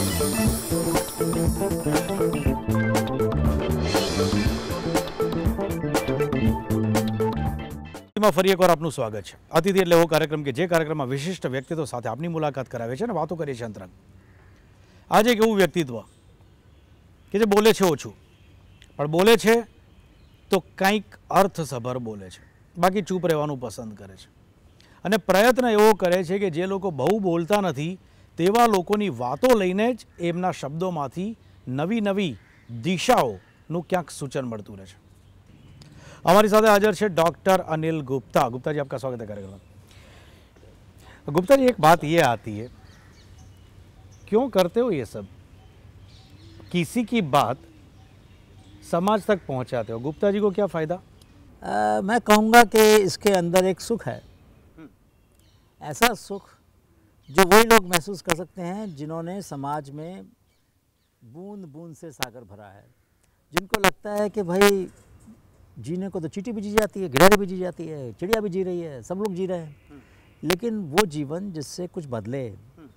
ફરી એકવાર આપનું સ્વાગત છે અતિથિ એટલે એવો કાર્યક્રમ કે જે કાર્યક્રમમાં વિશિષ્ટ વ્યક્તિત્વ સાથે આપની મુલાકાત કરાવે છે અને વાતો કરે છે અંતરંગ આજે એક એવું વ્યક્તિત્વ કે જે બોલે છે ઓછું પણ બોલે છે તો કંઈક અર્થસભર બોલે છે બાકી ચૂપ રહેવાનું પસંદ કરે છે અને પ્રયત્ન એવો કરે છે કે જે લોકો બહુ બોલતા નથી देवा लोगों की बातों लेनेज एમના શબ્દોમાંથી નવી નવી દિશાઓ નું ક્યાંક સૂચન મળતું રહે. અમારી સાથે હાજર છે ડોક્ટર અનિલ ગુપ્તા. ગુપ્તાજી આપka સ્વાગત કરેગા. ગુપ્તાજી એક વાત યે આતી હે. ક્યોં કરતે હો યે સબ? किसी की बात समाज तक पहुंचाते हो. ગુપ્તાજી કો ક્યાં ફાયદા? अह मैं कहूंगा कि इसके अंदर एक सुख है. हम्म. ऐसा सुख जो वही लोग महसूस कर सकते हैं जिन्होंने समाज में बूंद बूंद से सागर भरा है जिनको लगता है कि भाई जीने को तो चीटी भी जी जाती है गिलहरी भी जी जाती है चिड़िया भी जी रही है सब लोग जी रहे हैं हम्म। लेकिन वो जीवन जिससे कुछ बदले हम्म।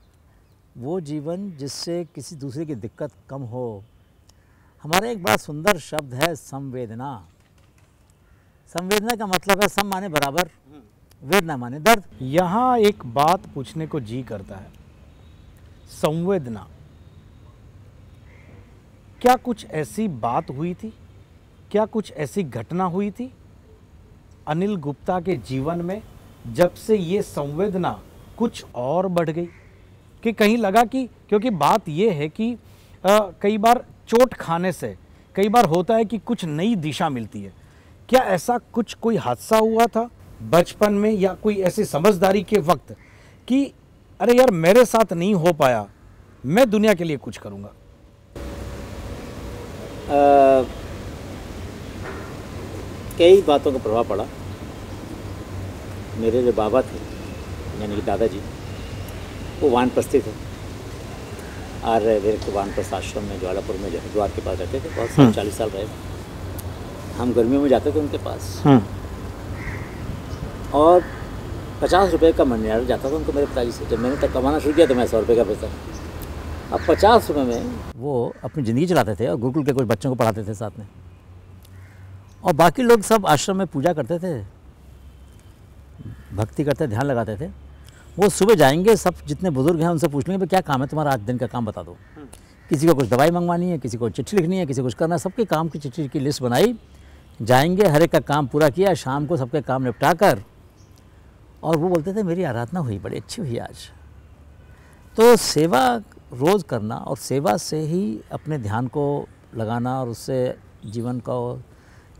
वो जीवन जिससे किसी दूसरे की दिक्कत कम हो हमारे एक बड़ा सुंदर शब्द है संवेदना संवेदना का मतलब है सम माने बराबर हम्म। वेदना माने दर्द यहाँ एक बात पूछने को जी करता है संवेदना क्या कुछ ऐसी बात हुई थी क्या कुछ ऐसी घटना हुई थी अनिल गुप्ता के जीवन में जब से ये संवेदना कुछ और बढ़ गई कि कहीं लगा कि क्योंकि बात यह है कि आ, कई बार चोट खाने से कई बार होता है कि कुछ नई दिशा मिलती है क्या ऐसा कुछ कोई हादसा हुआ था बचपन में या कोई ऐसी समझदारी के वक्त कि अरे यार मेरे साथ नहीं हो पाया मैं दुनिया के लिए कुछ करूँगा कई बातों का प्रभाव पड़ा मेरे जो बाबा थे यानी कि दादाजी वो प्रस्थित थे और विरक्त वानप्रस्थ आश्रम में ज्वालापुर में जो द्वार के पास रहते थे बहुत सौ हम्म। चालीस साल रहे हम गर्मियों में जाते थे उनके पास हम्म। और पचास रुपये का मनियार जाता था उनको मेरे पिताजी से जब मैंने तक कमाना शुरू किया तो मैं सौ रुपये का पैसा अब पचास रुपये में वो अपनी ज़िंदगी चलाते थे और गुरुकुल के कुछ बच्चों को पढ़ाते थे साथ में और बाकी लोग सब आश्रम में पूजा करते थे भक्ति करते ध्यान लगाते थे वो सुबह जाएंगे सब जितने बुज़ुर्ग हैं उनसे पूछ लेंगे भाई क्या काम है तुम्हारा आज दिन का काम बता दो किसी को कुछ दवाई मंगवानी है किसी को चिट्ठी लिखनी है किसी को कुछ करना है सबके काम की चिट्ठी की लिस्ट बनाई जाएंगे हर एक का काम पूरा किया शाम को सबके काम निपटा कर और वो बोलते थे मेरी आराधना हुई बड़ी अच्छी हुई आज तो सेवा रोज़ करना और सेवा से ही अपने ध्यान को लगाना और उससे जीवन को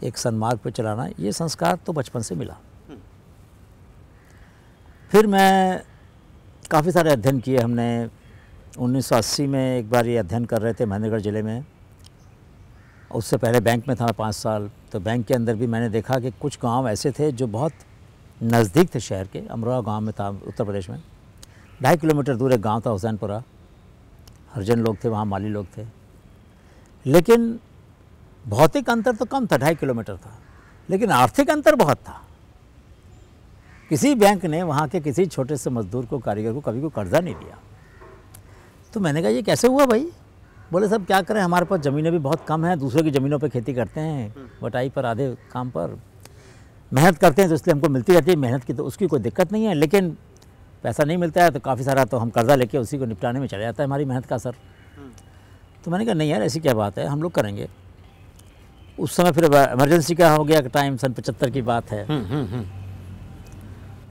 एक सन्मार्ग पर चलाना ये संस्कार तो बचपन से मिला फिर मैं काफ़ी सारे अध्ययन किए हमने 1980 में एक बार ये अध्ययन कर रहे थे महेंद्रगढ़ ज़िले में उससे पहले बैंक में था मैं पाँच साल तो बैंक के अंदर भी मैंने देखा कि कुछ गांव ऐसे थे जो बहुत नज़दीक थे शहर के अमरोहा गांव में था उत्तर प्रदेश में ढाई किलोमीटर दूर एक गांव था हुसैनपुरा हरजन लोग थे वहाँ माली लोग थे लेकिन भौतिक अंतर तो कम था ढाई किलोमीटर था लेकिन आर्थिक अंतर बहुत था किसी बैंक ने वहाँ के किसी छोटे से मज़दूर को कारीगर को कभी को कर्ज़ा नहीं दिया तो मैंने कहा ये कैसे हुआ भाई बोले सब क्या करें हमारे पास ज़मीनें भी बहुत कम हैं दूसरे की ज़मीनों पर खेती करते हैं हम्म। बटाई पर आधे काम पर मेहनत करते हैं तो इसलिए हमको मिलती रहती है मेहनत की तो उसकी कोई दिक्कत नहीं है लेकिन पैसा नहीं मिलता है तो काफ़ी सारा तो हम कर्ज़ा लेके उसी को निपटाने में चला जाता है हमारी मेहनत का असर तो मैंने कहा नहीं यार ऐसी क्या बात है हम लोग करेंगे उस समय फिर इमरजेंसी का हो गया टाइम सन पचहत्तर की बात है हम्म, हम्म, हम्म।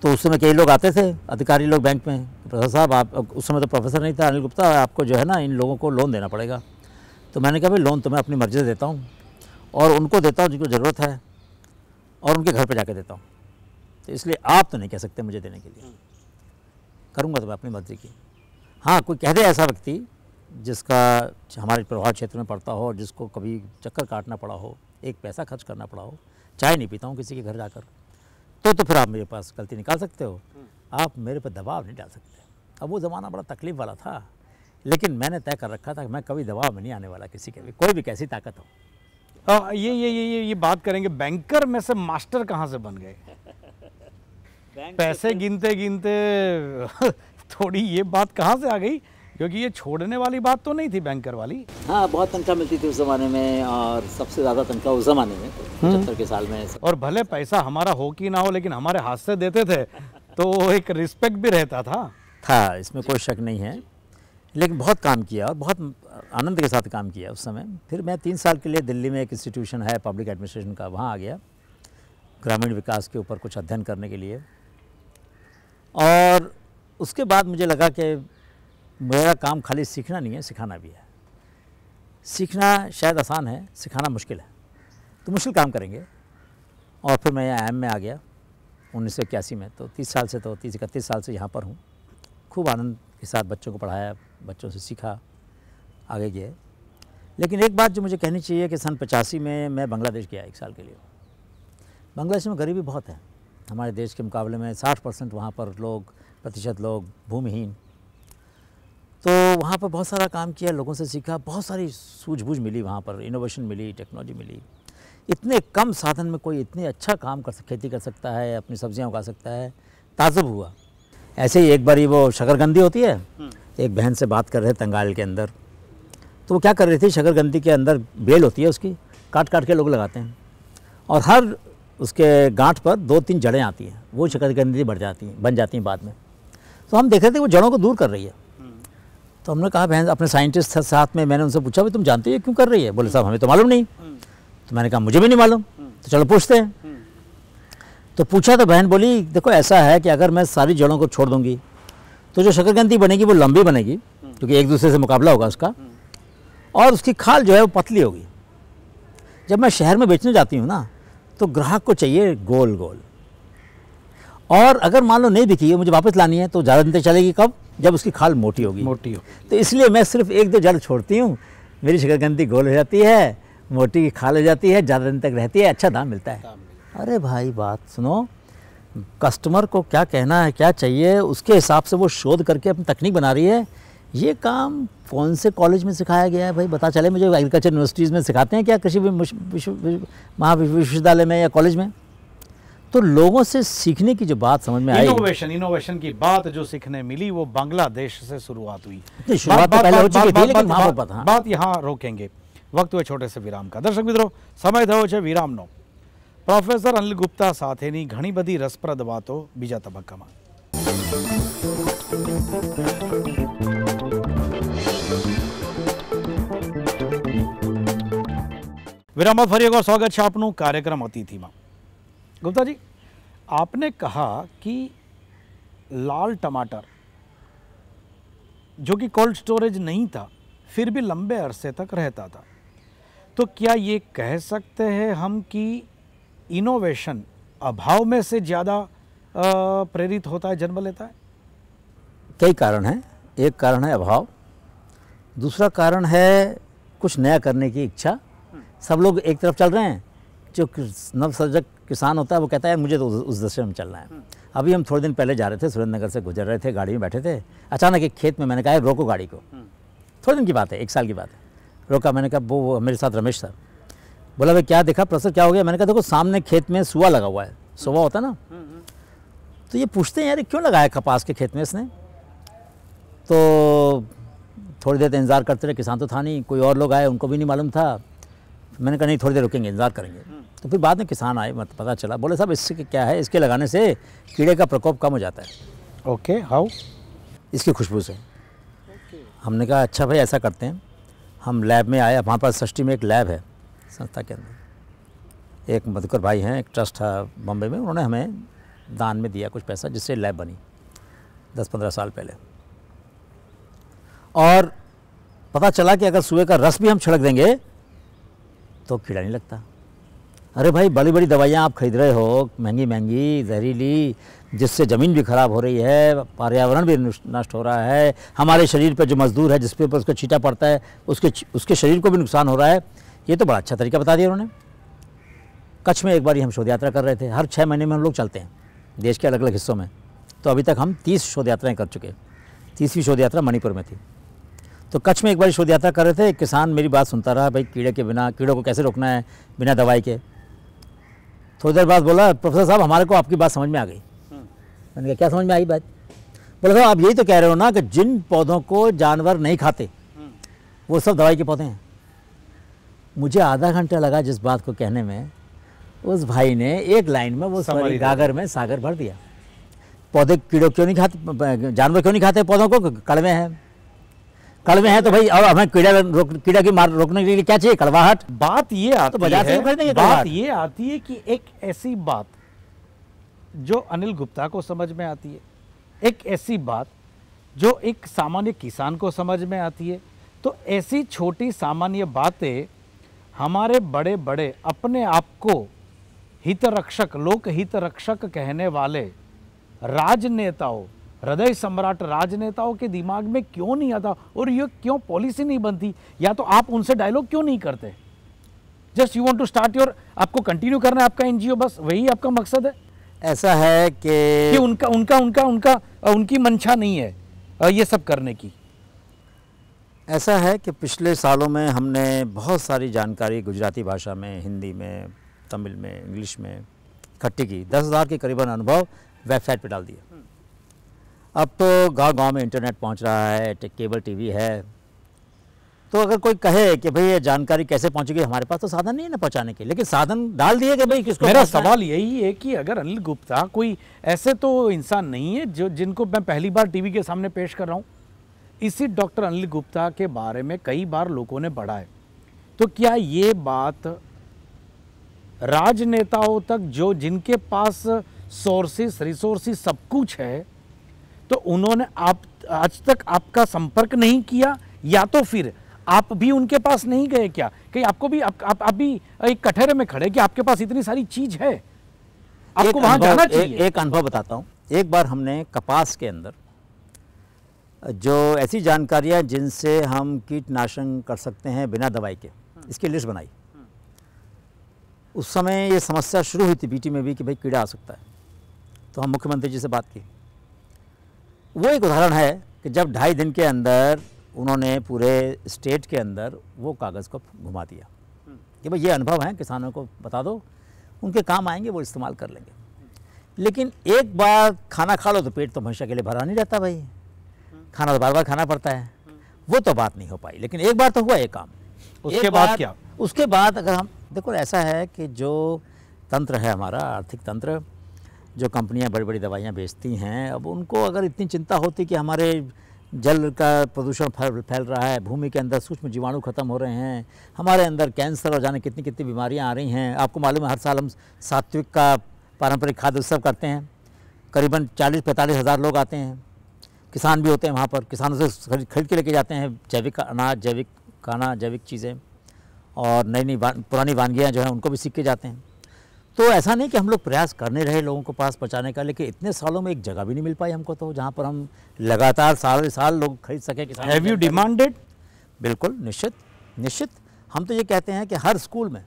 तो उस समय कई लोग आते थे अधिकारी लोग बैंक में प्रोफेसर साहब आप उस समय तो प्रोफेसर नहीं था अनिल गुप्ता आपको जो है ना इन लोगों को लोन देना पड़ेगा तो मैंने कहा भाई लोन तो मैं अपनी मर्जी से देता हूँ और उनको देता हूँ जिनको ज़रूरत है और उनके घर पर जाके देता हूँ तो इसलिए आप तो नहीं कह सकते मुझे देने के लिए हम्म। करूँगा तो मैं अपनी मर्जी की हाँ कोई कह दे ऐसा व्यक्ति जिसका हमारे प्रभाव क्षेत्र में पड़ता हो और जिसको कभी चक्कर काटना पड़ा हो एक पैसा खर्च करना पड़ा हो चाय नहीं पीता हूँ किसी के घर जाकर तो तो फिर आप मेरे पास गलती निकाल सकते हो हम्म। आप मेरे पर दबाव नहीं डाल सकते अब वो ज़माना बड़ा तकलीफ वाला था लेकिन मैंने तय कर रखा था कि मैं कभी दबाव में नहीं आने वाला किसी के भी कोई भी कैसी ताकत हो आ, हाँ, ये ये ये ये ये बात करेंगे बैंकर में से मास्टर कहाँ से बन गए पैसे गिनते गिनते थोड़ी ये बात कहाँ से आ गई क्योंकि ये छोड़ने वाली बात तो नहीं थी बैंकर वाली हाँ बहुत तनख्वाह मिलती थी उस ज़माने में और सबसे ज़्यादा तनख्वाह उस ज़माने में हम्म। पचहत्तर के साल में और भले पैसा हमारा हो कि ना हो लेकिन हमारे हाथ से देते थे तो एक रिस्पेक्ट भी रहता था था इसमें कोई शक नहीं है लेकिन बहुत काम किया और बहुत आनंद के साथ काम किया उस समय फिर मैं तीन साल के लिए दिल्ली में एक इंस्टीट्यूशन है पब्लिक एडमिनिस्ट्रेशन का वहाँ आ गया ग्रामीण विकास के ऊपर कुछ अध्ययन करने के लिए और उसके बाद मुझे लगा कि मेरा काम खाली सीखना नहीं है सिखाना भी है सीखना शायद आसान है सिखाना मुश्किल है तो मुश्किल काम करेंगे और फिर मैं यहाँ एम में आ गया उन्नीस सौ इक्यासी में तो तीस साल से तो तीस इकतीस साल से यहाँ पर हूँ खूब आनंद के साथ बच्चों को पढ़ाया बच्चों से सीखा आगे गए लेकिन एक बात जो मुझे कहनी चाहिए कि सन पचासी में मैं बांग्लादेश गया एक साल के लिए बांग्लादेश में गरीबी बहुत है हमारे देश के मुकाबले में साठ परसेंट वहाँ पर लोग प्रतिशत लोग भूमिहीन तो वहाँ पर बहुत सारा काम किया लोगों से सीखा बहुत सारी सूझबूझ मिली वहाँ पर इनोवेशन मिली टेक्नोलॉजी मिली इतने कम साधन में कोई इतने अच्छा काम कर खेती कर सकता है अपनी सब्जियाँ उगा सकता है ताजुब हुआ ऐसे ही एक बारी वो शकरगंदी होती है हम्म। एक बहन से बात कर रहे तंगाल के अंदर तो वो क्या कर रही थी शकरगंदी के अंदर बेल होती है उसकी काट काट के लोग लगाते हैं और हर उसके गांठ पर दो तीन जड़ें आती हैं वो शकरगंदी बढ़ जाती हैं बन जाती हैं बाद में तो हम देख रहे थे वो जड़ों को दूर कर रही है हम्म। तो हमने कहा बहन अपने साइंटिस्ट साथ में मैंने उनसे पूछा भाई तुम जानते हो क्यों कर रही है बोले साहब हमें तो मालूम नहीं हम्म। तो मैंने कहा मुझे भी नहीं मालूम हम्म। तो चलो पूछते हैं तो पूछा तो बहन बोली देखो ऐसा है कि अगर मैं सारी जड़ों को छोड़ दूंगी तो जो शकरगंदी बनेगी वो लंबी बनेगी क्योंकि एक दूसरे से मुकाबला होगा उसका और उसकी खाल जो है वो पतली होगी जब मैं शहर में बेचने जाती हूँ ना तो ग्राहक को चाहिए गोल गोल और अगर मान लो नहीं बिकी मुझे वापस लानी है तो ज़्यादा दिन तक चलेगी कब जब उसकी खाल मोटी होगी मोटी हो तो इसलिए मैं सिर्फ एक दो जल छोड़ती हूँ मेरी शकरकंदी गोल हो जाती है मोटी की खाल हो जाती है ज़्यादा दिन तक रहती है अच्छा दाम मिलता है अरे भाई बात सुनो कस्टमर को क्या कहना है क्या चाहिए उसके हिसाब से वो शोध करके अपनी तकनीक बना रही है ये काम कौन से कॉलेज में सिखाया गया है भाई बता चले मुझे एग्रीकल्चर यूनिवर्सिटीज़ में सिखाते हैं क्या कृषि महाविश्वविद्यालय में या कॉलेज में तो लोगों से सीखने की जो बात समझ में आई इनोवेशन इनोवेशन की बात जो सीखने मिली वो बांग्लादेश से शुरुआत हुई बात, यहाँ रोकेंगे वक्त हुए छोटे से विराम का दर्शक मित्रों समय था विराम છે વિરામનો પ્રોફેસર અનિલ ગુપ્તા સાથેની ઘણી બધી રસપ્રદ વાતો બીજા તબક્કામાં વિરામ एक ફરી स्वागत है છે कार्यक्रम अतिथि में गुप्ता जी आपने कहा कि लाल टमाटर जो कि कोल्ड स्टोरेज नहीं था फिर भी लंबे अरसे तक रहता था तो क्या ये कह सकते हैं हम कि इनोवेशन अभाव में से ज़्यादा प्रेरित होता है जन्म लेता है कई कारण हैं एक कारण है अभाव दूसरा कारण है कुछ नया करने की इच्छा सब लोग एक तरफ चल रहे हैं जो नवसर्जक किसान होता है वो कहता है मुझे तो उस दशा में चलना है हम्म। अभी हम थोड़े दिन पहले जा रहे थे सुरेंद्रनगर से गुजर रहे थे गाड़ी में बैठे थे अचानक एक खेत में मैंने कहा रोको गाड़ी को हम्म। थोड़े दिन की बात है एक साल की बात है रोका मैंने कहा वो, मेरे साथ रमेश सर बोला भाई क्या देखा प्रोफेसर क्या हो गया मैंने कहा देखो सामने खेत में सुआ लगा हुआ है सुबह होता ना हम्म, तो ये पूछते हैं यार क्यों लगाया कपास के खेत में इसने तो थोड़ी देर तो इंतज़ार करते रहे किसान तो था नहीं कोई और लोग आए उनको भी नहीं मालूम था मैंने कहा नहीं थोड़ी देर रुकेंगे इंतजार करेंगे हम्म। तो फिर बाद में किसान आए मत पता चला बोले साहब इससे क्या है इसके लगाने से कीड़े का प्रकोप कम हो जाता है ओके हाउ इसकी खुशबू से हमने कहा अच्छा भाई ऐसा करते हैं हम लैब में आए हमारे पास सृष्टि में एक लैब है संस्था के अंदर एक मधुकर भाई हैं एक ट्रस्ट था बम्बे में उन्होंने हमें दान में दिया कुछ पैसा जिससे लैब बनी दस पंद्रह साल पहले और पता चला कि अगर सुबह का रस भी हम छिड़क देंगे तो कीड़ा नहीं लगता अरे भाई बड़ी बड़ी दवाइयाँ आप खरीद रहे हो महंगी महंगी जहरीली जिससे ज़मीन भी ख़राब हो रही है पर्यावरण भी नष्ट हो रहा है हमारे शरीर पर जो मजदूर है जिस पर उसका छीटा पड़ता है उसके उसके शरीर को भी नुकसान हो रहा है ये तो बड़ा अच्छा तरीका बता दिया उन्होंने कच्छ में एक बार हम शोध यात्रा कर रहे थे हर छः महीने में हम लोग चलते हैं देश के अलग अलग हिस्सों में तो अभी तक हम तीस शोध यात्राएँ कर चुके तीसवीं शोध यात्रा मणिपुर में थी तो कच्छ में एक बार शोध यात्रा कर रहे थे एक किसान मेरी बात सुनता रहा भाई कीड़े के बिना कीड़ों को कैसे रोकना है बिना दवाई के थोड़ी देर बाद बोला प्रोफेसर साहब हमारे को आपकी बात समझ में आ गई हम्म। मैंने कहा क्या समझ में आई बात बोला साहब आप यही तो कह रहे हो ना कि जिन पौधों को जानवर नहीं खाते हम्म। वो सब दवाई के पौधे हैं मुझे आधा घंटा लगा जिस बात को कहने में उस भाई ने एक लाइन में वो सारी गागर में सागर भर दिया पौधे कीड़ों क्यों नहीं खाते जानवर क्यों नहीं खाते पौधों को कड़वे हैं कड़वे हैं तो भाई और हमें कीड़ा रोक, कीड़ा की मार रोकने के लिए क्या चाहिए कड़वाहट बात ये तो आती तो है से बात ये आती है कि एक ऐसी बात जो अनिल गुप्ता को समझ में आती है एक ऐसी बात जो एक सामान्य किसान को समझ में आती है तो ऐसी छोटी सामान्य बातें हमारे बड़े बड़े अपने आप को हितरक्षक रक्षक लोक हित कहने वाले राजनेताओं हृदय सम्राट राजनेताओं के दिमाग में क्यों नहीं आता और ये क्यों पॉलिसी नहीं बनती या तो आप उनसे डायलॉग क्यों नहीं करते just you want to start your आपको कंटिन्यू करना है आपका एनजीओ बस वही आपका मकसद है ऐसा है कि, उनका उनका उनका उनका उनकी मंशा नहीं है ये सब करने की ऐसा है कि पिछले सालों में हमने बहुत सारी जानकारी गुजराती भाषा में हिंदी में तमिल में इंग्लिश में इकट्ठी की दस हज़ार के करीबन अनुभव वेबसाइट पर डाल दिया अब तो गांव गांव में इंटरनेट पहुंच रहा है केबल टीवी है तो अगर कोई कहे कि भाई ये जानकारी कैसे पहुंचेगी हमारे पास तो साधन नहीं है ना पहुंचाने के लेकिन साधन डाल दिए कि भाई किसको मेरा सवाल यही है कि अगर अनिल गुप्ता कोई ऐसे तो इंसान नहीं है जो जिनको मैं पहली बार टीवी के सामने पेश कर रहा हूँ इसी डॉक्टर अनिल गुप्ता के बारे में कई बार लोगों ने पढ़ा है तो क्या ये बात राजनेताओं तक जो जिनके पास सोर्सेस रिसोर्सेस सब कुछ है तो उन्होंने आप आज तक आपका संपर्क नहीं किया या तो फिर आप भी उनके पास नहीं गए क्या कहीं आपको भी आप, आप, आप भी एक कठेरे में खड़े कि आपके पास इतनी सारी चीज है आपको वहां जाना चाहिए एक, अनुभव बताता हूं एक बार हमने कपास के अंदर जो ऐसी जानकारियां जिनसे हम कीटनाशन कर सकते हैं बिना दवाई के इसकी लिस्ट बनाई उस समय ये समस्या शुरू हुई थी बीटी में भी कि भाई कीड़ा आ सकता है तो हम मुख्यमंत्री जी से बात की वो एक उदाहरण है कि जब ढाई दिन के अंदर उन्होंने पूरे स्टेट के अंदर वो कागज़ को घुमा दिया कि भाई ये अनुभव हैं किसानों को बता दो उनके काम आएंगे वो इस्तेमाल कर लेंगे लेकिन एक बार खाना खा लो तो पेट तो हमेशा के लिए भरा नहीं रहता भाई खाना तो बार बार खाना पड़ता है वो तो बात नहीं हो पाई लेकिन एक बार तो हुआ ये काम उसके बाद क्या उसके बाद अगर हम देखो ऐसा है कि जो तंत्र है हमारा आर्थिक तंत्र जो कंपनियां बड़ी बड़ी दवाइयाँ बेचती हैं अब उनको अगर इतनी चिंता होती कि हमारे जल का प्रदूषण फैल रहा है भूमि के अंदर सूक्ष्म जीवाणु ख़त्म हो रहे हैं हमारे अंदर कैंसर और जाने कितनी कितनी बीमारियां आ रही हैं आपको मालूम है हर साल हम सात्विक का पारंपरिक खाद्य उत्सव करते हैं करीबन चालीस पैंतालीस हज़ार लोग आते हैं किसान भी होते हैं वहाँ पर किसानों से खरीद खरीद के लेके जाते हैं जैविक अनाज जैविक खाना जैविक चीज़ें और नई नई पुरानी वानगियाँ जो हैं उनको भी सीख के जाते हैं तो ऐसा नहीं कि हम लोग प्रयास करने रहे लोगों को पास पहुँचाने का लेकिन इतने सालों में एक जगह भी नहीं मिल पाई हमको तो जहाँ पर हम लगातार साल साल लोग खरीद सके हैव यू डिमांडेड बिल्कुल निश्चित निश्चित हम तो ये कहते हैं कि हर स्कूल में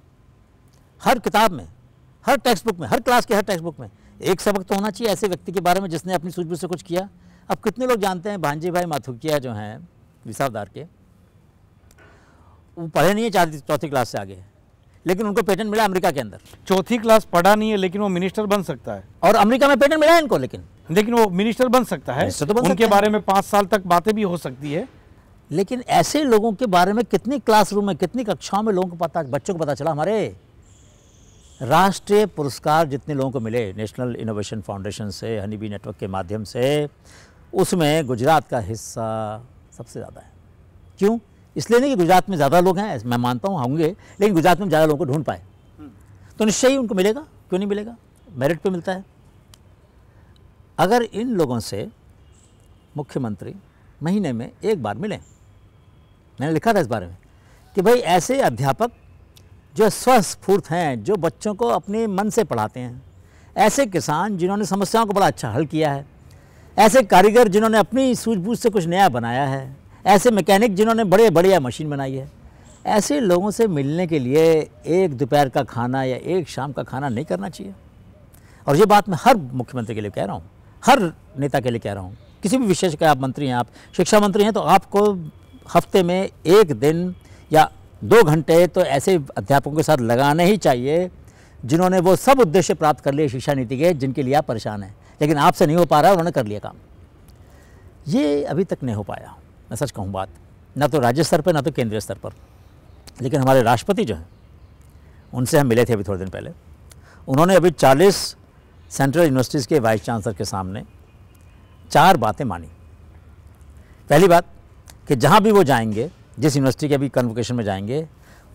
हर किताब में हर टेक्स्ट बुक में हर क्लास के हर टेक्स्ट बुक में एक सबक तो होना चाहिए ऐसे व्यक्ति के बारे में जिसने अपनी सूझबूझ से कुछ किया अब कितने लोग जानते हैं भांजी भाई माथुकिया जो हैं विसावदार के वो पढ़े नहीं है चार चौथी क्लास से आगे लेकिन उनको पेटेंट मिला अमेरिका के अंदर चौथी क्लास पढ़ा नहीं है लेकिन वो मिनिस्टर बन सकता है और अमेरिका में पेटेंट मिला है इनको लेकिन लेकिन वो मिनिस्टर बन सकता है तो बन उनके बारे में पांच साल तक बातें भी हो सकती है लेकिन ऐसे लोगों के बारे में कितनी क्लासरूम में कितनी कक्षाओं में लोगों को पता बच्चों को पता चला हमारे राष्ट्रीय पुरस्कार जितने लोगों को मिले नेशनल इनोवेशन फाउंडेशन से हनी नेटवर्क के माध्यम से उसमें गुजरात का हिस्सा सबसे ज़्यादा है क्यों इसलिए नहीं कि गुजरात में ज़्यादा लोग हैं मैं मानता हूँ होंगे लेकिन गुजरात में ज़्यादा लोगों को ढूंढ पाए हम्म। तो निश्चय ही उनको मिलेगा क्यों नहीं मिलेगा मेरिट पे मिलता है अगर इन लोगों से मुख्यमंत्री महीने में एक बार मिलें मैंने लिखा था इस बारे में कि भाई ऐसे अध्यापक जो स्वस्फूर्त हैं जो बच्चों को अपने मन से पढ़ाते हैं ऐसे किसान जिन्होंने समस्याओं को बड़ा अच्छा हल किया है ऐसे कारीगर जिन्होंने अपनी सूझबूझ से कुछ नया बनाया है ऐसे मैकेनिक जिन्होंने बड़े बढ़िया मशीन बनाई है ऐसे लोगों से मिलने के लिए एक दोपहर का खाना या एक शाम का खाना नहीं करना चाहिए और ये बात मैं हर मुख्यमंत्री के लिए कह रहा हूँ हर नेता के लिए कह रहा हूँ किसी भी विशेष के आप मंत्री हैं आप शिक्षा मंत्री हैं तो आपको हफ्ते में एक दिन या दो घंटे तो ऐसे अध्यापकों के साथ लगाने ही चाहिए जिन्होंने वो सब उद्देश्य प्राप्त कर लिए शिक्षा नीति के जिनके लिए आप परेशान हैं लेकिन आपसे नहीं हो पा रहा उन्होंने कर लिया काम ये अभी तक नहीं हो पाया मैं सच कहूँ बात ना तो राज्य स्तर पर ना तो केंद्रीय स्तर पर लेकिन हमारे राष्ट्रपति जो हैं उनसे हम मिले थे अभी थोड़े दिन पहले उन्होंने अभी 40 सेंट्रल यूनिवर्सिटीज़ के वाइस चांसलर के सामने चार बातें मानी पहली बात कि जहाँ भी वो जाएंगे जिस यूनिवर्सिटी के अभी कन्वोकेशन में जाएंगे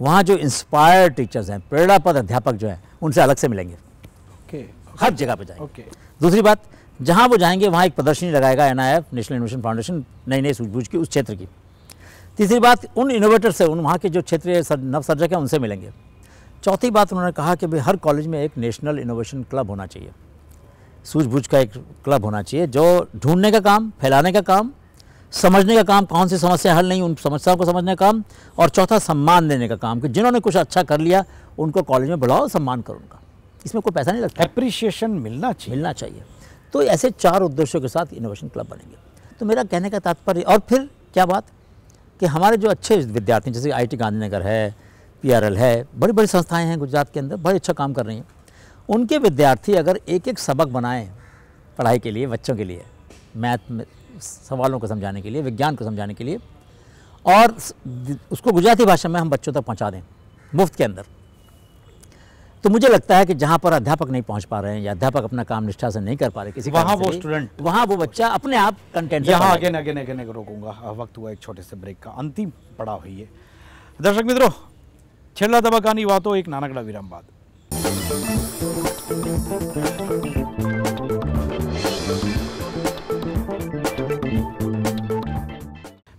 वहाँ जो इंस्पायर्ड टीचर्स हैं प्रेरणापद अध्यापक जो हैं उनसे अलग से मिलेंगे okay, okay, हर जगह पर जाएंगे okay. दूसरी बात जहाँ वो जाएंगे वहाँ एक प्रदर्शनी लगाएगा एन नेशनल इनोवेशन फाउंडेशन नई नई सूझबूझ की उस क्षेत्र की तीसरी बात उन इनोवेटर से उन वहाँ के जो क्षेत्रीय नवसर्जक हैं उनसे मिलेंगे चौथी बात उन्होंने कहा कि भाई हर कॉलेज में एक नेशनल इनोवेशन क्लब होना चाहिए सूझबूझ का एक क्लब होना चाहिए जो ढूंढने का काम फैलाने का काम समझने का काम कौन सी समस्या हल नहीं उन समस्याओं को समझने का काम और चौथा सम्मान देने का काम कि जिन्होंने कुछ अच्छा कर लिया उनको कॉलेज में बुलाओ सम्मान करो उनका इसमें कोई पैसा नहीं लगता अप्रिशिएशन मिलना चाहिए मिलना चाहिए तो ऐसे चार उद्देश्यों के साथ इनोवेशन क्लब बनेंगे तो मेरा कहने का तात्पर्य और फिर क्या बात कि हमारे जो अच्छे विद्यार्थी जैसे टी गांधीनगर है एल है बड़ी बड़ी संस्थाएँ हैं गुजरात के अंदर बड़े अच्छा काम कर रही हैं उनके विद्यार्थी अगर एक एक सबक बनाएं पढ़ाई के लिए बच्चों के लिए मैथ में सवालों को समझाने के लिए विज्ञान को समझाने के लिए और उसको गुजराती भाषा में हम बच्चों तक पहुँचा दें मुफ्त के अंदर तो मुझे लगता है कि जहाँ पर अध्यापक नहीं पहुँच पा रहे हैं या अध्यापक अपना काम निष्ठा से नहीं कर पा रहे किसी वहाँ वो स्टूडेंट वहाँ वो बच्चा अपने आप कंटेंट यहाँ अगेन अगेन अगेन रोकूंगा वक्त हुआ एक छोटे से ब्रेक का अंतिम पड़ाव है ये દર્શક મિત્રો છેલ્લા તબક્કાની વાતો એક નાનકડા વિરામ બાદ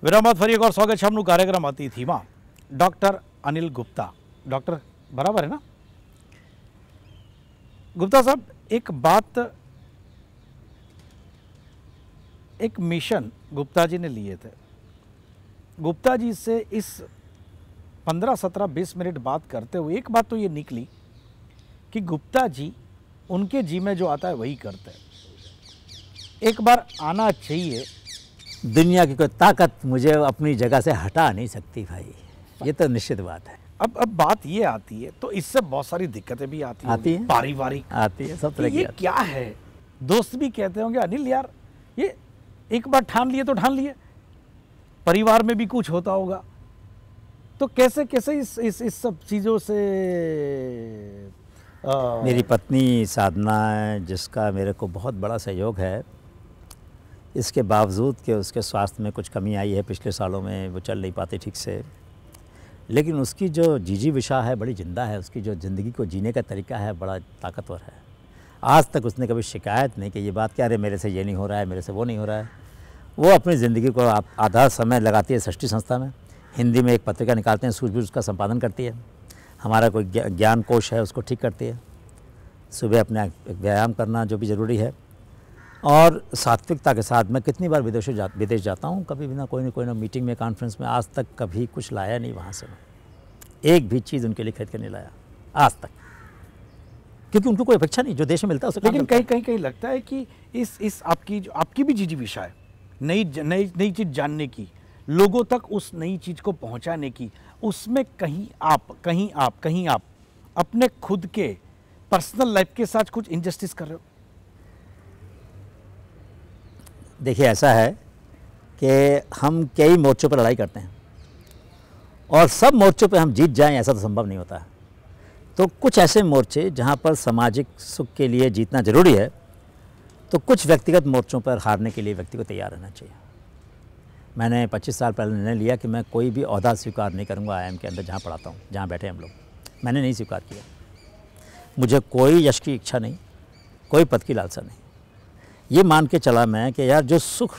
વિરામ બાદ ફરી એકવાર સ્વાગત कार्यक्रम आती थी माँ डॉक्टर अनिल गुप्ता डॉक्टर बराबर है ना गुप्ता साहब एक बात एक मिशन गुप्ता जी ने लिए थे गुप्ता जी से इस 15 सत्रह बीस मिनट बात करते हुए एक बात तो ये निकली कि गुप्ता जी उनके जी में जो आता है वही करते हैं एक बार आना चाहिए दुनिया की कोई ताकत मुझे अपनी जगह से हटा नहीं सकती भाई ये तो निश्चित बात है अब अब बात ये आती है तो इससे बहुत सारी दिक्कतें भी आती आती है पारिवारिक आती है सब तो तरह की क्या है दोस्त भी कहते होंगे अनिल यार ये एक बार ठान लिए तो ठान लिए परिवार में भी कुछ होता होगा तो कैसे कैसे इस इस इस सब चीज़ों से आ... मेरी पत्नी साधना जिसका मेरे को बहुत बड़ा सहयोग है इसके बावजूद कि उसके स्वास्थ्य में कुछ कमी आई है पिछले सालों में वो चल नहीं पाती ठीक से लेकिन उसकी जो जीजी विशा है बड़ी ज़िंदा है उसकी जो ज़िंदगी को जीने का तरीका है बड़ा ताकतवर है आज तक उसने कभी शिकायत नहीं की ये बात क्या अरे मेरे से ये नहीं हो रहा है मेरे से वो नहीं हो रहा है वो अपनी ज़िंदगी को आप आधा समय लगाती है सृष्टि संस्था में हिंदी में एक पत्रिका निकालते हैं सूझबूझ उसका संपादन करती है हमारा कोई ज्ञान कोश है उसको ठीक करती है सुबह अपने व्यायाम करना जो भी ज़रूरी है और सात्विकता के साथ मैं कितनी बार विदेशों जा विदेश जाता हूँ कभी भी ना कोई ना कोई ना मीटिंग में कॉन्फ्रेंस में आज तक कभी कुछ लाया नहीं वहाँ से मैं एक भी चीज़ उनके लिए खरीद के नहीं लाया आज तक क्योंकि उनको कोई अपेक्षा नहीं जो देश में मिलता है उसे लेकिन कहीं कहीं कहीं लगता है कि इस इस आपकी जो आपकी भी जी विषा है नई नई नई चीज़ जानने की लोगों तक उस नई चीज़ को पहुँचाने की उसमें कहीं आप कहीं आप कहीं आप अपने खुद के पर्सनल लाइफ के साथ कुछ इनजस्टिस कर रहे हो देखिए ऐसा है कि हम कई मोर्चों पर लड़ाई करते हैं और सब मोर्चों पर हम जीत जाएं ऐसा तो संभव नहीं होता है तो कुछ ऐसे मोर्चे जहाँ पर सामाजिक सुख के लिए जीतना ज़रूरी है तो कुछ व्यक्तिगत मोर्चों पर हारने के लिए व्यक्ति को तैयार रहना चाहिए मैंने 25 साल पहले निर्णय लिया कि मैं कोई भी अहदा स्वीकार नहीं करूँगा आई के अंदर जहाँ पढ़ाता हूँ जहाँ बैठे हम लोग मैंने नहीं स्वीकार किया मुझे कोई यश की इच्छा नहीं कोई पद की लालसा नहीं ये मान के चला मैं कि यार जो सुख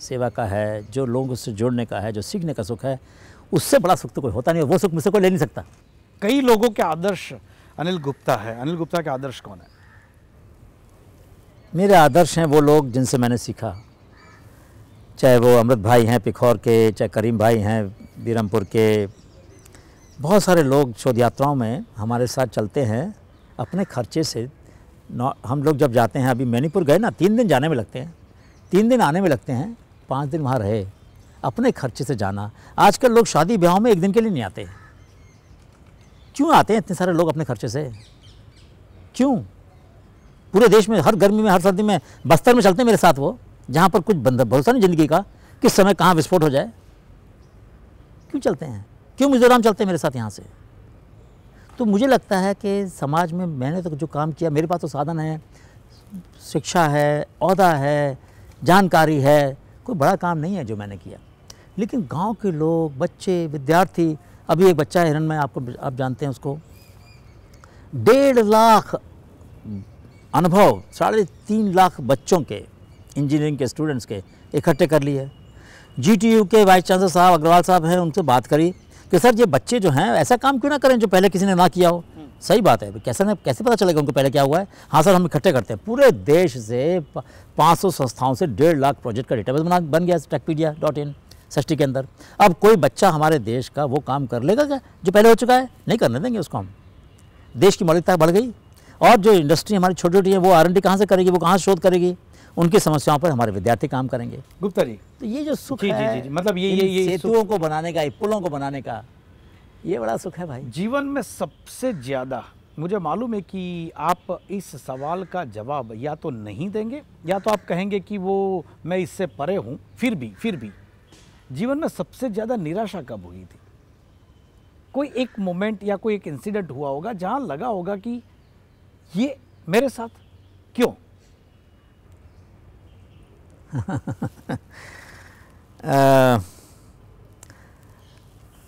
सेवा का है जो लोगों से जुड़ने का है जो सीखने का सुख है उससे बड़ा सुख तो कोई होता नहीं वो सुख मुझसे कोई ले नहीं सकता कई लोगों के आदर्श अनिल गुप्ता है अनिल गुप्ता के आदर्श कौन है मेरे आदर्श हैं वो लोग जिनसे मैंने सीखा चाहे वो अमृत भाई हैं पिखौर के चाहे करीम भाई हैं बीरमपुर के बहुत सारे लोग शोध यात्राओं में हमारे साथ चलते हैं अपने खर्चे से हम लोग जब जाते हैं अभी मणिपुर गए ना तीन दिन जाने में लगते हैं तीन दिन आने में लगते हैं पाँच दिन वहाँ रहे अपने खर्चे से जाना आजकल लोग शादी ब्याह में एक दिन के लिए नहीं आते क्यों आते हैं इतने सारे लोग अपने खर्चे से क्यों पूरे देश में हर गर्मी में हर सर्दी में बस्तर में चलते हैं मेरे साथ वो जहाँ पर कुछ बंदा भरोसा नहीं ज़िंदगी का किस समय कहाँ विस्फोट हो जाए क्यों चलते हैं क्यों मिज़ोराम चलते हैं मेरे साथ यहाँ से तो मुझे लगता है कि समाज में मैंने तो जो काम किया मेरे पास तो साधन है शिक्षा है अहदा है जानकारी है कोई बड़ा काम नहीं है जो मैंने किया लेकिन गांव के लोग बच्चे विद्यार्थी अभी एक बच्चा हिरन में आपको आप जानते हैं उसको डेढ़ लाख अनुभव साढ़े तीन लाख बच्चों के इंजीनियरिंग के स्टूडेंट्स के इकट्ठे कर लिए जीटीयू के वाइस चांसलर साहब अग्रवाल साहब हैं उनसे बात करी कि सर ये बच्चे जो हैं ऐसा काम क्यों ना करें जो पहले किसी ने ना किया हो हम्म। सही बात है कैसे ना कैसे पता चलेगा उनको पहले क्या हुआ है हाँ सर हम इकट्ठे करते हैं पूरे देश से पाँच सौ संस्थाओं से डेढ़ लाख प्रोजेक्ट का डेटाबेस बना बन गया टेकपीडिया डॉट इन सृष्टि के अंदर अब कोई बच्चा हमारे देश का वो काम कर लेगा क्या जो पहले हो चुका है नहीं करने देंगे उसको हम देश की मौलिकता बढ़ गई और जो इंडस्ट्री हमारी छोटी छोटी है वो आर एन कहाँ से करेगी वो कहाँ शोध करेगी उनकी समस्याओं पर हमारे विद्यार्थी काम करेंगे गुप्ता जी तो ये जो सुख जी, है जी, जी, मतलब ये ये ये सेतुओं को बनाने का पुलों को बनाने का ये बड़ा सुख है भाई जीवन में सबसे ज़्यादा मुझे मालूम है कि आप इस सवाल का जवाब या तो नहीं देंगे या तो आप कहेंगे कि वो मैं इससे परे हूँ फिर भी फिर भी जीवन में सबसे ज़्यादा निराशा कब हुई थी कोई एक मोमेंट या कोई एक इंसिडेंट हुआ होगा जहाँ लगा होगा कि ये मेरे साथ क्यों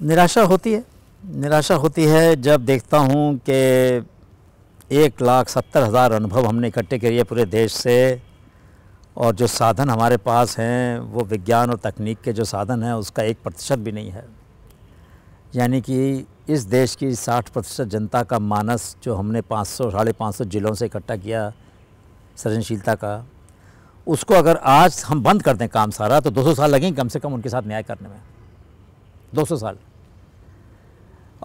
निराशा होती है निराशा होती है जब देखता हूँ कि एक लाख सत्तर हज़ार अनुभव हमने इकट्ठे किए पूरे देश से और जो साधन हमारे पास हैं वो विज्ञान और तकनीक के जो साधन हैं उसका एक प्रतिशत भी नहीं है यानी कि इस देश की साठ प्रतिशत जनता का मानस जो हमने पाँच सौ साढ़े पाँच सौ ज़िलों से इकट्ठा किया सृजनशीलता का उसको अगर आज हम बंद कर दें काम सारा तो 200 साल लगेंगे कम से कम उनके साथ न्याय करने में 200 साल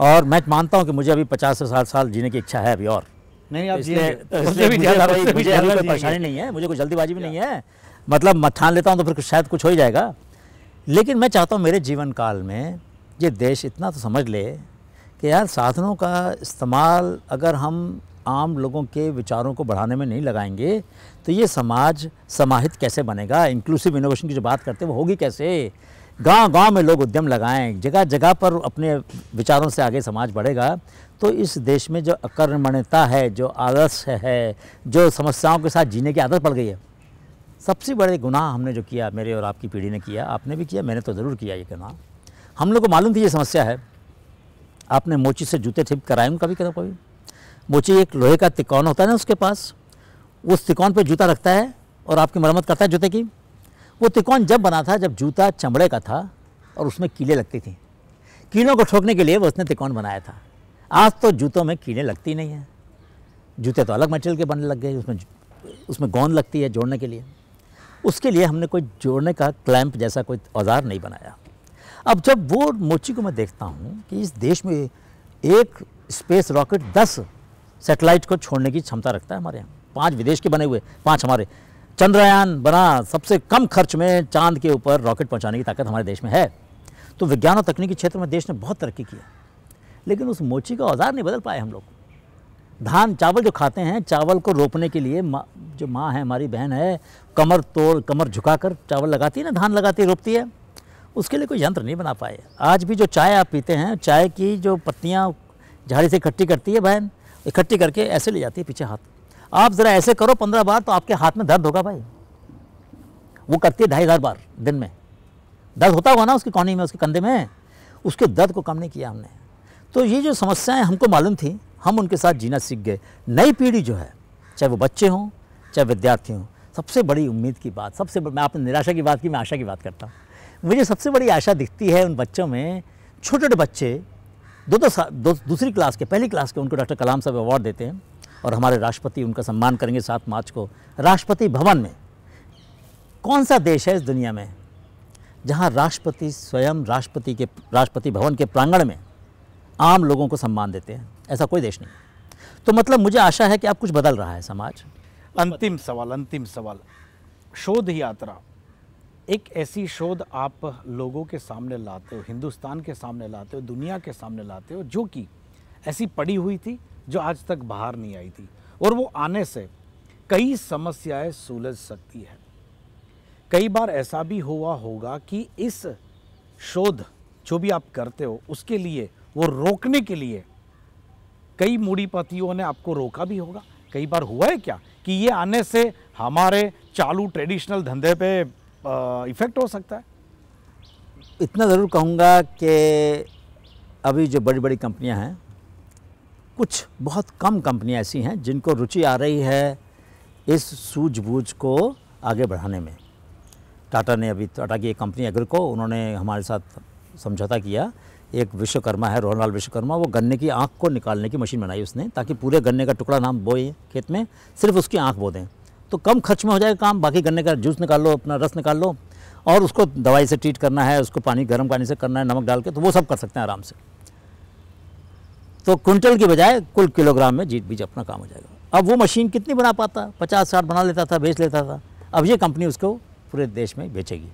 और मैं मानता हूँ कि मुझे अभी पचास से साठ साल जीने की इच्छा है अभी और नहीं आप परेशानी नहीं है मुझे कोई जल्दीबाजी भी नहीं है मतलब ठान लेता हूँ तो फिर शायद कुछ हो ही जाएगा लेकिन मैं चाहता हूँ मेरे जीवन काल में ये देश इतना तो समझ ले कि यार साधनों का इस्तेमाल अगर हम आम लोगों के विचारों को बढ़ाने में नहीं लगाएंगे तो ये समाज समाहित कैसे बनेगा इंक्लूसिव इनोवेशन की जो बात करते हैं वो होगी कैसे गांव गांव में लोग उद्यम लगाएं जगह जगह पर अपने विचारों से आगे समाज बढ़ेगा तो इस देश में जो अकर्मण्यता है जो आदर्श है जो समस्याओं के साथ जीने की आदत पड़ गई है सबसे बड़े गुनाह हमने जो किया मेरे और आपकी पीढ़ी ने किया आपने भी किया मैंने तो ज़रूर किया ये गुनाह हम लोग को मालूम थी ये समस्या है आपने मोची से जूते ठिप कराए उनका भी कभी मोची एक लोहे का तिकौन होता है ना उसके पास वो तिकोन पे जूता रखता है और आपकी मरम्मत करता है जूते की वो तिकोन जब बना था जब जूता चमड़े का था और उसमें कीलें लगती थी कीड़ों को ठोकने के लिए वो उसने तिकोन बनाया था आज तो जूतों में कीले लगती नहीं हैं जूते तो अलग मटेरियल के बनने लग गए उसमें उसमें गोंद लगती है जोड़ने के लिए उसके लिए हमने कोई जोड़ने का क्लैंप जैसा कोई औजार नहीं बनाया अब जब वो मोची को मैं देखता हूँ कि इस देश में एक स्पेस रॉकेट दस सेटेलाइट को छोड़ने की क्षमता रखता है हमारे यहाँ पाँच विदेश के बने हुए पाँच हमारे चंद्रयान बना सबसे कम खर्च में चांद के ऊपर रॉकेट पहुंचाने की ताकत हमारे देश में है तो विज्ञान और तकनीकी क्षेत्र में देश ने बहुत तरक्की की है लेकिन उस मोची का औजार नहीं बदल पाए हम लोग धान चावल जो खाते हैं चावल को रोपने के लिए मा, जो माँ है हमारी बहन है कमर तोड़ कमर झुकाकर चावल लगाती है ना धान लगाती है रोपती है उसके लिए कोई यंत्र नहीं बना पाए आज भी जो चाय आप पीते हैं चाय की जो पत्तियाँ झाड़ी से इकट्ठी करती है बहन इकट्ठी करके ऐसे ले जाती है पीछे हाथ आप ज़रा ऐसे करो पंद्रह बार तो आपके हाथ में दर्द होगा भाई वो करती है ढाई हज़ार बार दिन में दर्द होता हुआ ना उसकी कॉनी में उसके कंधे में उसके दर्द को कम नहीं किया हमने तो ये जो समस्याएं हमको मालूम थी हम उनके साथ जीना सीख गए नई पीढ़ी जो है चाहे वो बच्चे हों चाहे विद्यार्थी हों सबसे बड़ी उम्मीद की बात सबसे मैं आपने निराशा की बात की मैं आशा की बात करता हूँ मुझे सबसे बड़ी आशा दिखती है उन बच्चों में छोटे छोटे बच्चे दो दो, दो दूसरी क्लास के पहली क्लास के उनको डॉक्टर कलाम साहब अवार्ड देते हैं और हमारे राष्ट्रपति उनका सम्मान करेंगे सात मार्च को राष्ट्रपति भवन में कौन सा देश है इस दुनिया में जहाँ राष्ट्रपति स्वयं राष्ट्रपति के राष्ट्रपति भवन के प्रांगण में आम लोगों को सम्मान देते हैं ऐसा कोई देश नहीं तो मतलब मुझे आशा है कि आप कुछ बदल रहा है समाज अंतिम सवाल अंतिम सवाल शोध यात्रा एक ऐसी शोध आप लोगों के सामने लाते हो हिंदुस्तान के सामने लाते हो दुनिया के सामने लाते हो जो कि ऐसी पड़ी हुई थी जो आज तक बाहर नहीं आई थी और वो आने से कई समस्याएं सुलझ सकती है कई बार ऐसा भी हुआ होगा कि इस शोध जो भी आप करते हो उसके लिए वो रोकने के लिए कई मूड़ीपतियों ने आपको रोका भी होगा कई बार हुआ है क्या कि ये आने से हमारे चालू ट्रेडिशनल धंधे पे इफ़ेक्ट हो सकता है इतना ज़रूर कहूँगा कि अभी जो बड़ी बड़ी कंपनियाँ हैं कुछ बहुत कम कंपनियां ऐसी हैं जिनको रुचि आ रही है इस सूझबूझ को आगे बढ़ाने में टाटा ने अभी टाटा की एक कंपनी एग्रिको उन्होंने हमारे साथ समझौता किया एक विश्वकर्मा है रोहनलाल विश्वकर्मा वो गन्ने की आँख को निकालने की मशीन बनाई उसने ताकि पूरे गन्ने का टुकड़ा नाम बोए खेत में सिर्फ उसकी आँख बो दें तो कम खर्च में हो जाएगा काम बाकी गन्ने का जूस निकाल लो अपना रस निकाल लो और उसको दवाई से ट्रीट करना है उसको पानी गर्म पानी से करना है नमक डाल के तो वो सब कर सकते हैं आराम से तो कुंटल के बजाय कुल किलोग्राम में जीत बीज अपना काम हो जाएगा अब वो मशीन कितनी बना पाता पचास साठ बना लेता था बेच लेता था अब ये कंपनी उसको पूरे देश में बेचेगी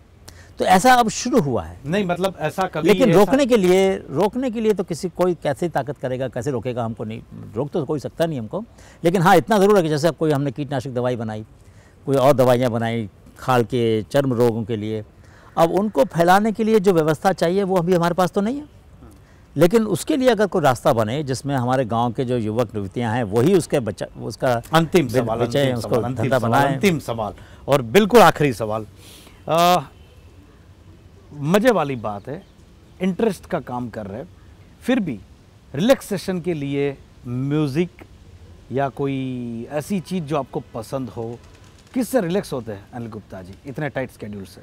तो ऐसा अब शुरू हुआ है नहीं मतलब ऐसा कभी लेकिन ऐसा... रोकने के लिए रोकने के लिए तो किसी कोई कैसे ताकत करेगा कैसे रोकेगा हमको नहीं रोक तो कोई सकता नहीं हमको लेकिन हाँ इतना ज़रूर है कि जैसे कोई हमने कीटनाशक दवाई बनाई कोई और दवाइयाँ बनाई खाल के चर्म रोगों के लिए अब उनको फैलाने के लिए जो व्यवस्था चाहिए वो अभी हमारे पास तो नहीं है लेकिन उसके लिए अगर कोई रास्ता बने जिसमें हमारे गांव के जो युवक युवतियां हैं वही उसके बच्चा उसका अंतिम सवाल अंतिम उसको धंधा सवाल अंतिम सवाल और बिल्कुल आखिरी सवाल मज़े वाली बात है इंटरेस्ट का काम कर रहे फिर भी रिलैक्सेशन के लिए म्यूज़िक या कोई ऐसी चीज़ जो आपको पसंद हो किससे रिलैक्स होते हैं अनिल गुप्ता जी इतने टाइट स्केड्यूल से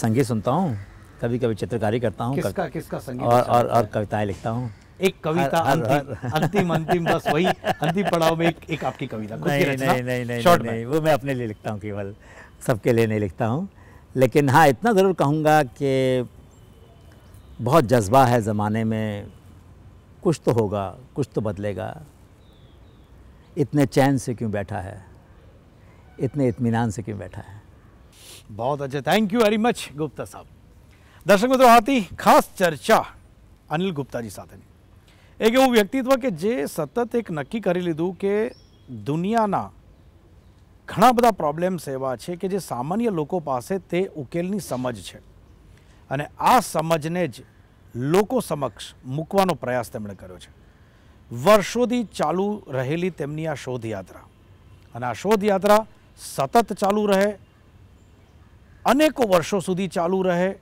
संगीत सुनता हूँ कभी कभी चित्रकारी करता हूँ किसका किसका संगीत और अच्छा और, और कविताएं लिखता हूँ एक कविता अंतिम अंतिम बस वही अंतिम पड़ाव में एक, एक आपकी कविता नहीं नहीं नहीं नहीं, नहीं वो मैं अपने लिए लिखता हूँ केवल सबके लिए नहीं लिखता हूँ लेकिन हाँ इतना ज़रूर कहूँगा कि बहुत जज्बा है ज़माने में कुछ तो होगा कुछ तो बदलेगा इतने चैन से क्यों बैठा है इतने इतमान से क्यों बैठा है बहुत अच्छा thank you very much Gupta साहब દર્શક મિત્રો હતી ખાસ ચર્ચા અનિલ ગુપ્તાજી સાથેની એક એવું વ્યક્તિત્વ કે જે સતત એક નક્કી કરી લીધું કે દુનિયાના ઘણા બધા પ્રોબ્લેમ્સ એવા છે કે જે સામાન્ય લોકો પાસે તે ઉકેલની સમજ છે અને આ સમજને જ લોકો સમક્ષ મૂકવાનો પ્રયાસ તેમણે કર્યો છે વર્ષોથી ચાલુ રહેલી તેમની આ શોધયાત્રા અને આ શોધયાત્રા સતત ચાલુ રહે અનેકો વર્ષો સુધી ચાલુ રહે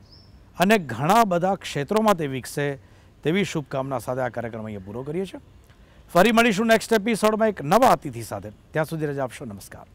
અને ઘણા બધા ક્ષેત્રોમાં તે વિકસે તેવી શુભકામના સાથે આ કાર્યક્રમ અહીંયા પૂરો કરીએ છીએ ફરી મળીશું નેક્સ્ટ એપિસોડમાં એક નવા અતિથિ સાથે ત્યાં સુધી રજા આપશો નમસ્કાર